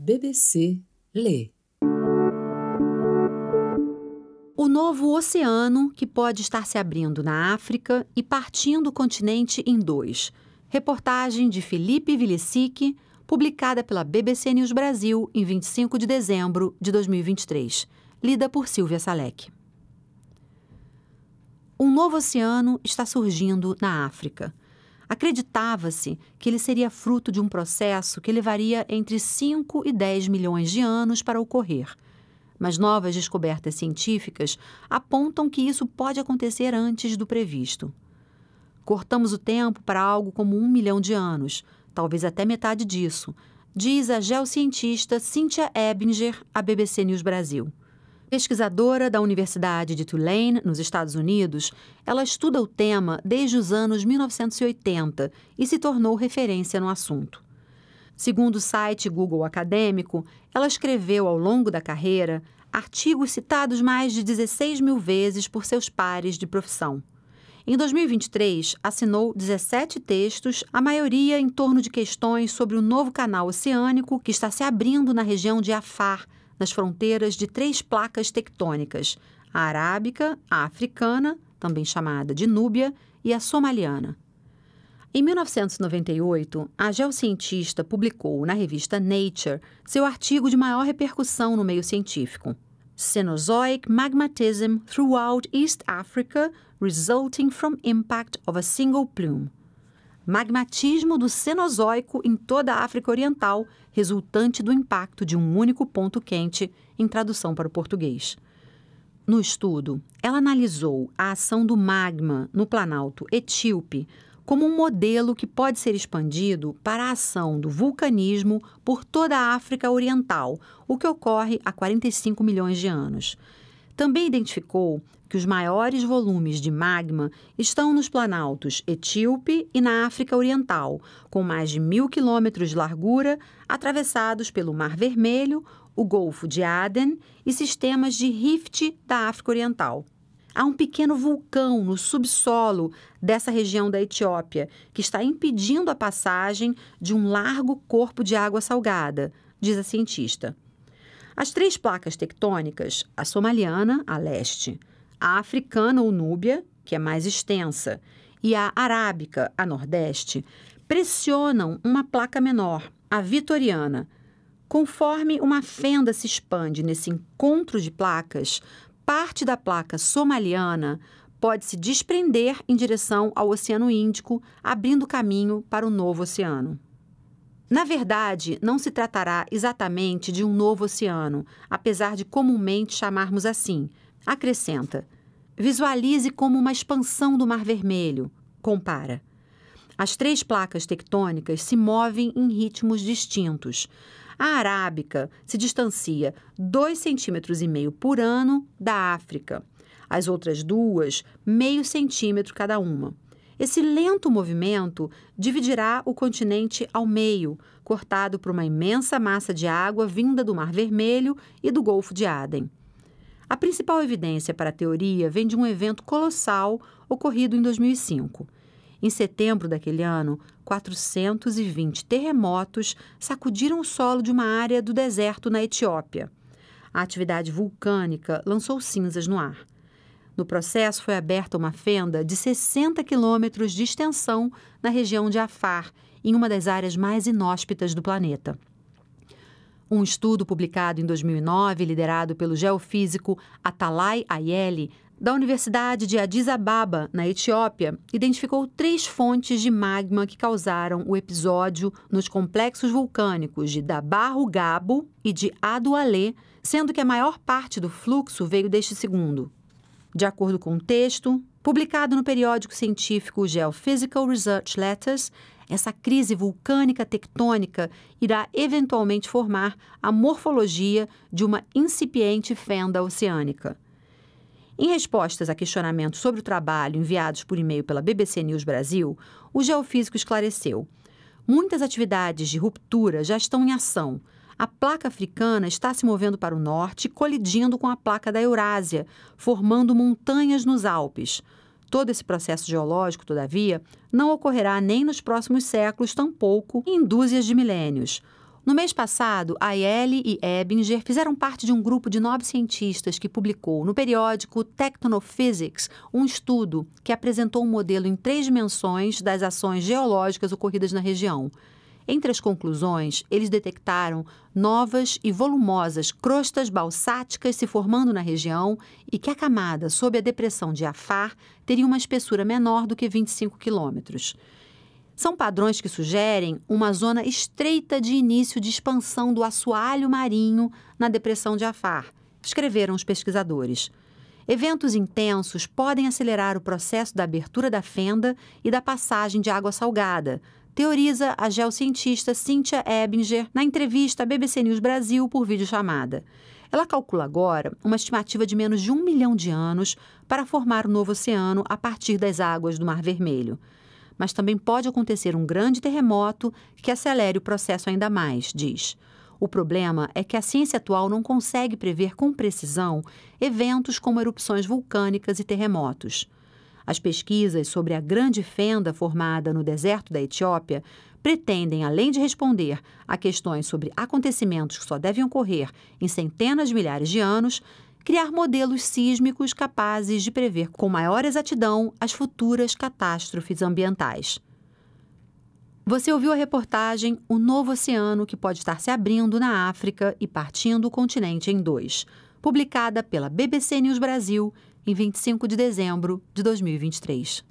BBC Lê. O novo oceano que pode estar se abrindo na África e partindo o continente em dois. Reportagem de Felipe Vilicic, publicada pela BBC News Brasil em 25 de dezembro de 2023, lida por Silvia Salek. Um novo oceano está surgindo na África. Acreditava-se que ele seria fruto de um processo que levaria entre 5 e 10 milhões de anos para ocorrer. Mas novas descobertas científicas apontam que isso pode acontecer antes do previsto. Cortamos o tempo para algo como um milhão de anos, talvez até metade disso, diz a geocientista Cynthia Ebinger à BBC News Brasil. Pesquisadora da Universidade de Tulane, nos Estados Unidos, ela estuda o tema desde os anos 1980 e se tornou referência no assunto. Segundo o site Google Acadêmico, ela escreveu ao longo da carreira artigos citados mais de 16 mil vezes por seus pares de profissão. Em 2023, assinou 17 textos, a maioria em torno de questões sobre o novo canal oceânico que está se abrindo na região de Afar, nas fronteiras de três placas tectônicas: a arábica, a africana, também chamada de Núbia, e a somaliana. Em 1998, a geocientista publicou na revista Nature seu artigo de maior repercussão no meio científico. Cenozoic Magmatism Throughout East Africa Resulting from Impact of a Single Plume magmatismo do Cenozoico em toda a África Oriental, resultante do impacto de um único ponto quente, em tradução para o português. No estudo, ela analisou a ação do magma no Planalto etíope como um modelo que pode ser expandido para a ação do vulcanismo por toda a África Oriental, o que ocorre há 45 milhões de anos. Também identificou que os maiores volumes de magma estão nos planaltos etíope e na África Oriental, com mais de mil quilômetros de largura, atravessados pelo Mar Vermelho, o Golfo de Aden e sistemas de rift da África Oriental há um pequeno vulcão no subsolo dessa região da Etiópia que está impedindo a passagem de um largo corpo de água salgada, diz a cientista. As três placas tectônicas, a somaliana, a leste, a africana ou núbia, que é mais extensa, e a arábica, a nordeste, pressionam uma placa menor, a vitoriana. Conforme uma fenda se expande nesse encontro de placas, parte da placa somaliana pode se desprender em direção ao Oceano Índico, abrindo caminho para o novo oceano. Na verdade, não se tratará exatamente de um novo oceano, apesar de comumente chamarmos assim. Acrescenta: visualize como uma expansão do Mar Vermelho. Compara. As três placas tectônicas se movem em ritmos distintos. A arábica se distancia 2,5 centímetros por ano da África. As outras duas, meio centímetro cada uma. Esse lento movimento dividirá o continente ao meio, cortado por uma imensa massa de água vinda do Mar Vermelho e do Golfo de Aden. A principal evidência para a teoria vem de um evento colossal ocorrido em 2005. Em setembro daquele ano, 420 terremotos sacudiram o solo de uma área do deserto na Etiópia. A atividade vulcânica lançou cinzas no ar. No processo foi aberta uma fenda de 60 quilômetros de extensão na região de Afar, em uma das áreas mais inóspitas do planeta. Um estudo publicado em 2009, liderado pelo geofísico Atalay Ayeli, da Universidade de Addis Ababa, na Etiópia, identificou três fontes de magma que causaram o episódio nos complexos vulcânicos de Dabarro Gabo e de Adualê, sendo que a maior parte do fluxo veio deste segundo de acordo com o um texto publicado no periódico científico Geophysical Research Letters, essa crise vulcânica tectônica irá eventualmente formar a morfologia de uma incipiente fenda oceânica. Em respostas a questionamentos sobre o trabalho enviados por e-mail pela BBC News Brasil, o geofísico esclareceu: muitas atividades de ruptura já estão em ação a placa africana está se movendo para o norte, colidindo com a placa da Eurásia, formando montanhas nos Alpes. Todo esse processo geológico, todavia, não ocorrerá nem nos próximos séculos, tampouco em dúzias de milênios. No mês passado, Aielli e Ebinger fizeram parte de um grupo de nove cientistas que publicou no periódico Tectonophysics um estudo que apresentou um modelo em três dimensões das ações geológicas ocorridas na região. Entre as conclusões, eles detectaram novas e volumosas crostas balsáticas se formando na região e que a camada sob a depressão de Afar teria uma espessura menor do que 25 quilômetros. São padrões que sugerem uma zona estreita de início de expansão do assoalho marinho na depressão de Afar, escreveram os pesquisadores. Eventos intensos podem acelerar o processo da abertura da fenda e da passagem de água salgada, teoriza a geocientista Cynthia Ebinger na entrevista à BBC News Brasil por videochamada. Ela calcula agora uma estimativa de menos de um milhão de anos para formar o um novo oceano a partir das águas do Mar Vermelho. Mas também pode acontecer um grande terremoto que acelere o processo ainda mais, diz. O problema é que a ciência atual não consegue prever com precisão eventos como erupções vulcânicas e terremotos. As pesquisas sobre a grande fenda formada no deserto da Etiópia pretendem, além de responder a questões sobre acontecimentos que só devem ocorrer em centenas de milhares de anos, criar modelos sísmicos capazes de prever com maior exatidão as futuras catástrofes ambientais. Você ouviu a reportagem O Novo Oceano que pode estar se abrindo na África e partindo o continente em dois, publicada pela BBC News Brasil em 25 de dezembro de 2023.